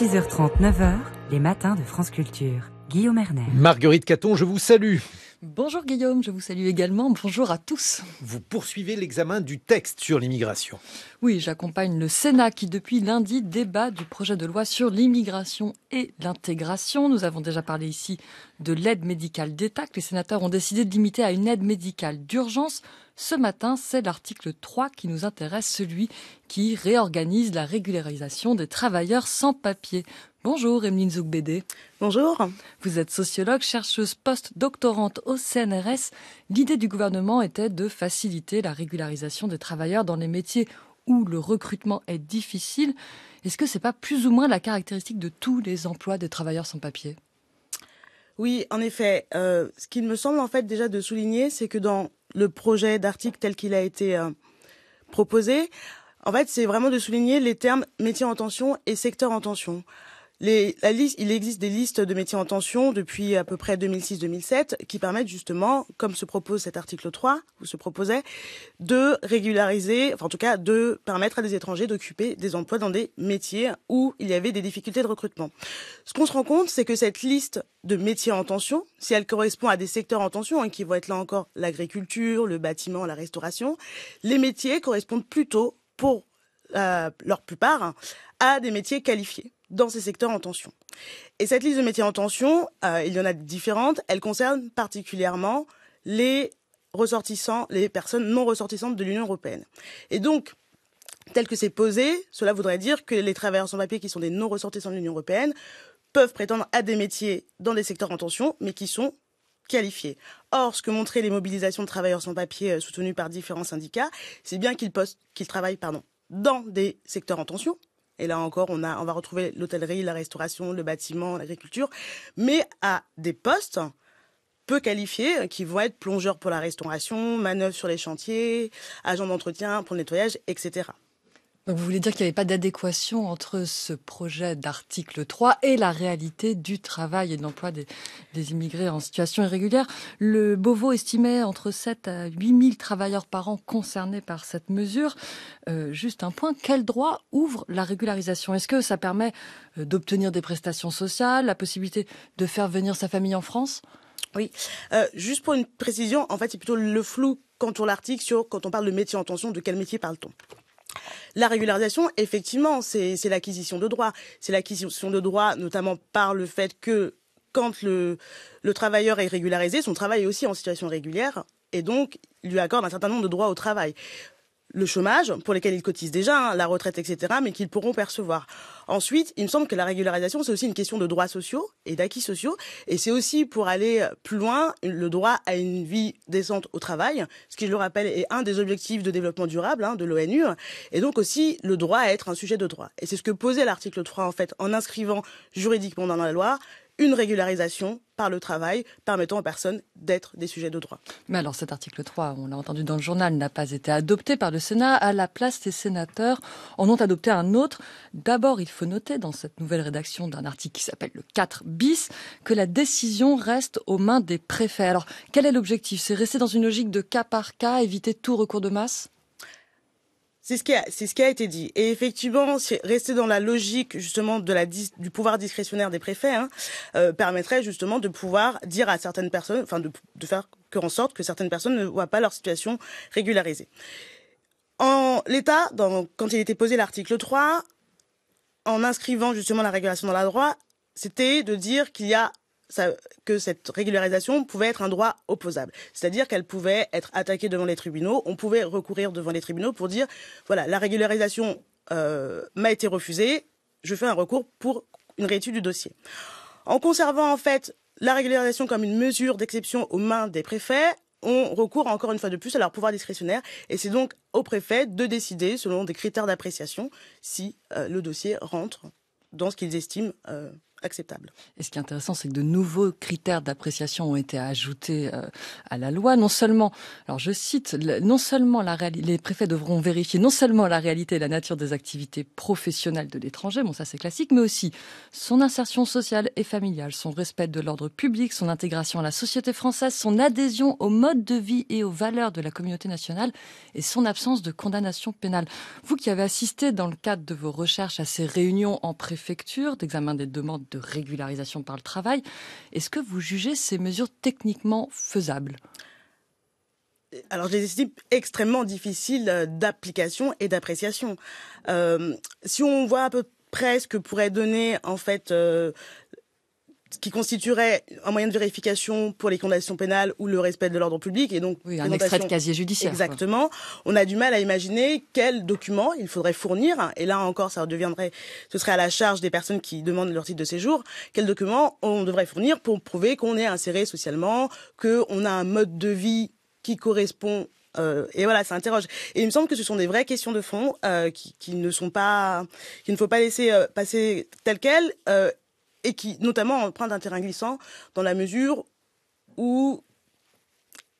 6h30, 9h, les matins de France Culture. Guillaume Erner. Marguerite Caton, je vous salue. Bonjour Guillaume, je vous salue également. Bonjour à tous. Vous poursuivez l'examen du texte sur l'immigration. Oui, j'accompagne le Sénat qui depuis lundi débat du projet de loi sur l'immigration et l'intégration. Nous avons déjà parlé ici de l'aide médicale d'État que les sénateurs ont décidé de limiter à une aide médicale d'urgence ce matin, c'est l'article 3 qui nous intéresse, celui qui réorganise la régularisation des travailleurs sans papier. Bonjour Emeline Zoukbédé. Bonjour. Vous êtes sociologue, chercheuse post-doctorante au CNRS. L'idée du gouvernement était de faciliter la régularisation des travailleurs dans les métiers où le recrutement est difficile. Est-ce que c'est pas plus ou moins la caractéristique de tous les emplois des travailleurs sans papier oui, en effet. Euh, ce qu'il me semble en fait déjà de souligner, c'est que dans le projet d'article tel qu'il a été euh, proposé, en fait, c'est vraiment de souligner les termes métier en tension et secteur en tension il existe des listes de métiers en tension depuis à peu près 2006-2007 qui permettent justement, comme se propose cet article 3, ou se proposait, de régulariser, enfin en tout cas de permettre à des étrangers d'occuper des emplois dans des métiers où il y avait des difficultés de recrutement. Ce qu'on se rend compte, c'est que cette liste de métiers en tension, si elle correspond à des secteurs en tension, hein, qui vont être là encore l'agriculture, le bâtiment, la restauration, les métiers correspondent plutôt pour euh, leur plupart, hein, à des métiers qualifiés dans ces secteurs en tension. Et cette liste de métiers en tension, euh, il y en a différentes, elle concerne particulièrement les ressortissants, les personnes non ressortissantes de l'Union européenne. Et donc, tel que c'est posé, cela voudrait dire que les travailleurs sans papier qui sont des non ressortissants de l'Union européenne peuvent prétendre à des métiers dans des secteurs en tension, mais qui sont qualifiés. Or, ce que montraient les mobilisations de travailleurs sans papier euh, soutenues par différents syndicats, c'est bien qu'ils, postent, qu'ils travaillent pardon, dans des secteurs en tension. Et là encore, on, on va retrouver l'hôtellerie, la restauration, le bâtiment, l'agriculture, mais à des postes peu qualifiés euh, qui vont être plongeurs pour la restauration, manœuvres sur les chantiers, agents d'entretien pour le nettoyage, etc vous voulez dire qu'il n'y avait pas d'adéquation entre ce projet d'article 3 et la réalité du travail et de l'emploi des, immigrés en situation irrégulière. Le Beauvau estimait entre 7 à 8 000 travailleurs par an concernés par cette mesure. Euh, juste un point, quel droit ouvre la régularisation Est-ce que ça permet euh, d'obtenir des prestations sociales, la possibilité de faire venir sa famille en France oui, euh, juste pour une précision, en fait, c'est plutôt le flou quand on l'article sur quand on parle de métier en tension, de quel métier parle-t-on la régularisation, effectivement, c'est l'acquisition de droits. C'est l'acquisition de droits notamment par le fait que quand le, travailleur est régularisé, son travail est aussi en situation régulière et donc lui accorde un certain nombre de droits au travail le chômage, pour lesquels ils cotisent déjà, hein, la retraite, etc., mais qu'ils pourront percevoir. Ensuite, il me semble que la régularisation, c'est aussi une question de droits sociaux et d'acquis sociaux, et c'est aussi pour aller plus loin le droit à une vie décente au travail, ce qui, je le rappelle, est un des objectifs de développement durable hein, de l'ONU, et donc aussi le droit à être un sujet de droit. Et c'est ce que posait l'article 3, en fait, en inscrivant juridiquement dans la loi une régularisation par le travail permettant aux personnes d'être des sujets de droit. Mais alors cet article 3, on l'a entendu dans le journal, n'a pas été adopté par le Sénat. À la place, des sénateurs en ont adopté un autre. D'abord, il faut noter dans cette nouvelle rédaction d'un article qui s'appelle le 4 bis que la décision reste aux mains des préfets. Alors quel est l'objectif C'est rester dans une logique de cas par cas, éviter tout recours de masse c'est ce qui a, été dit. Et effectivement, rester dans la logique justement de la du pouvoir discrétionnaire des préfets hein, euh, permettrait justement de pouvoir dire à certaines personnes, enfin de, de faire en sorte que certaines personnes ne voient pas leur situation régularisée. En l'État, quand il était posé l'article 3, en inscrivant justement la régulation dans la loi, c'était de dire qu'il y a que cette régularisation pouvait être un droit opposable. C'est-à-dire qu'elle pouvait être attaquée devant les tribunaux, on pouvait recourir devant les tribunaux pour dire, voilà, la régularisation euh, m'a été refusée, je fais un recours pour une réétude du dossier. En conservant en fait la régularisation comme une mesure d'exception aux mains des préfets, on recourt encore une fois de plus à leur pouvoir discrétionnaire et c'est donc au préfet de décider selon des critères d'appréciation si euh, le dossier rentre dans ce qu'ils estiment euh, acceptable. Et ce qui est intéressant, c'est que de nouveaux critères d'appréciation ont été ajoutés euh, à la loi. Non seulement, alors je cite, non seulement la les préfets devront vérifier non seulement la réalité et la nature des activités professionnelles de l'étranger, bon ça c'est classique, mais aussi son insertion sociale et familiale, son respect de l'ordre public, son intégration à la société française, son adhésion au mode de vie et aux valeurs de la communauté nationale et son absence de condamnation pénale. Vous qui avez assisté dans le cadre de vos recherches à ces réunions en préfecture d'examen des demandes de régularisation par le travail. Est-ce que vous jugez ces mesures techniquement faisables alors je les estime extrêmement difficiles euh, d'application et d'appréciation. Euh, si on voit à peu près ce que pourrait donner en fait euh, qui constituerait un moyen de vérification pour les condamnations pénales ou le respect de l'ordre public et donc oui, un extrait de casier judiciaire. Exactement. On a du mal à imaginer quels documents il faudrait fournir et là encore ça deviendrait ce serait à la charge des personnes qui demandent leur titre de séjour quels documents on devrait fournir pour prouver qu'on est inséré socialement, qu'on a un mode de vie qui correspond euh, et voilà, ça interroge. Et il me semble que ce sont des vraies questions de fond euh, qui, ne sont pas, qu'il ne faut pas laisser euh, passer telles quelles et qui notamment empruntent un terrain glissant dans la mesure où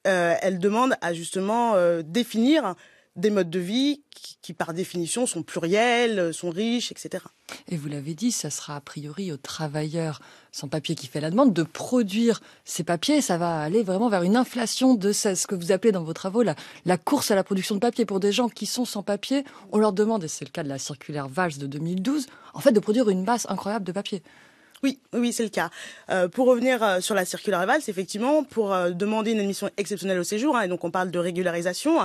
euh, elle demande à justement euh, définir des modes de vie qui, par définition, sont pluriels, euh, sont riches, etc. Et vous l'avez dit, ça sera a priori aux travailleurs sans papier qui fait la demande de produire ces papiers. Ça va aller vraiment vers une inflation de ce que vous appelez dans vos travaux la, la course à la production de papier. Pour des gens qui sont sans papier, on leur demande, et c'est le cas de la circulaire Valls de 2012, en fait de produire une masse incroyable de papier. Oui, oui, c'est le cas. Euh, pour revenir euh, sur la circulaire c'est effectivement, pour euh, demander une admission exceptionnelle au séjour, hein, et donc on parle de régularisation,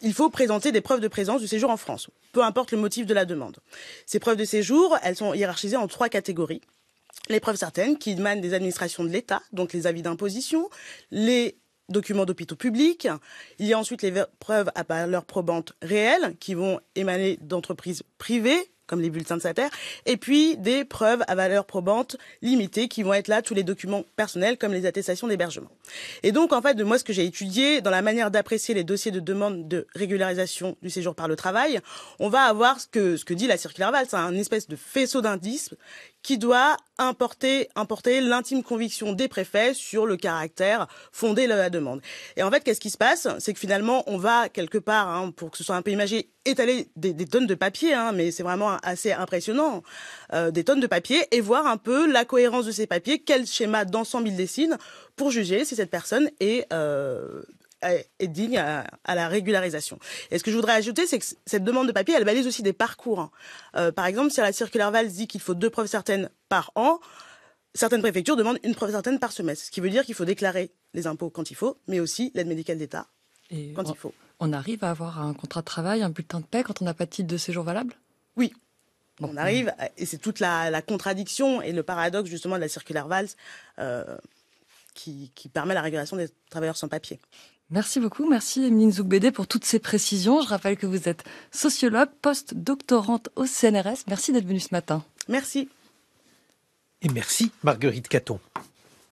il faut présenter des preuves de présence du séjour en France, peu importe le motif de la demande. Ces preuves de séjour, elles sont hiérarchisées en trois catégories. Les preuves certaines qui émanent des administrations de l'État, donc les avis d'imposition, les documents d'hôpitaux publics. Il y a ensuite les preuves à valeur probante réelle qui vont émaner d'entreprises privées comme les bulletins de sa terre, et puis des preuves à valeur probante limitée qui vont être là tous les documents personnels comme les attestations d'hébergement. Et donc en fait, de moi ce que j'ai étudié dans la manière d'apprécier les dossiers de demande de régularisation du séjour par le travail, on va avoir ce que ce que dit la circulaire c'est hein, un espèce de faisceau d'indices qui doit importer, importer l'intime conviction des préfets sur le caractère fondé de la demande. Et en fait, qu'est-ce qui se passe C'est que finalement, on va quelque part, hein, pour que ce soit un peu imagé, étaler des, des tonnes de papier, hein, mais c'est vraiment assez impressionnant, euh, des tonnes de papier, et voir un peu la cohérence de ces papiers, quel schéma d'ensemble il dessine, pour juger si cette personne est euh, est digne à, la régularisation. Et ce que je voudrais ajouter, c'est que cette demande de papier, elle balise aussi des parcours. Hein. Euh, par exemple, si la circulaire Valls dit qu'il faut deux preuves certaines par an, certaines préfectures demandent une preuve certaine par semestre, ce qui veut dire qu'il faut déclarer les impôts quand il faut, mais aussi l'aide médicale d'État quand il faut. On arrive à avoir un contrat de travail, un bulletin de paie quand on n'a pas de titre de séjour valable Oui. On arrive, et c'est toute la, contradiction et le paradoxe justement de la circulaire Valls euh, qui, qui permet la régulation des travailleurs sans papier. Merci beaucoup, merci Emeline Zoukbédé pour toutes ces précisions. Je rappelle que vous êtes sociologue, post-doctorante au CNRS. Merci d'être venue ce matin. Merci. Et merci Marguerite Caton.